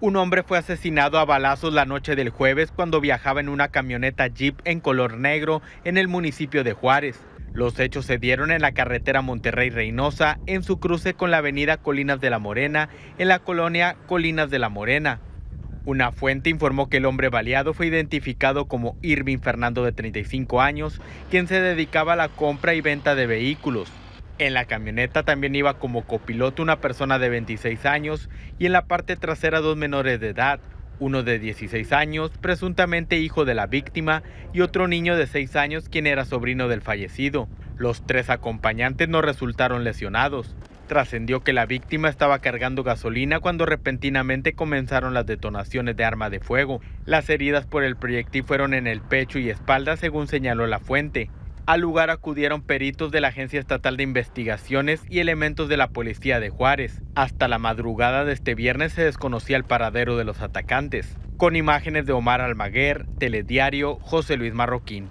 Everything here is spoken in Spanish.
Un hombre fue asesinado a balazos la noche del jueves cuando viajaba en una camioneta Jeep en color negro en el municipio de Juárez. Los hechos se dieron en la carretera Monterrey-Reynosa en su cruce con la avenida Colinas de la Morena en la colonia Colinas de la Morena. Una fuente informó que el hombre baleado fue identificado como Irving Fernando de 35 años, quien se dedicaba a la compra y venta de vehículos. En la camioneta también iba como copiloto una persona de 26 años y en la parte trasera dos menores de edad, uno de 16 años, presuntamente hijo de la víctima, y otro niño de 6 años quien era sobrino del fallecido. Los tres acompañantes no resultaron lesionados. Trascendió que la víctima estaba cargando gasolina cuando repentinamente comenzaron las detonaciones de arma de fuego. Las heridas por el proyectil fueron en el pecho y espalda, según señaló la fuente. Al lugar acudieron peritos de la Agencia Estatal de Investigaciones y elementos de la Policía de Juárez. Hasta la madrugada de este viernes se desconocía el paradero de los atacantes. Con imágenes de Omar Almaguer, Telediario, José Luis Marroquín.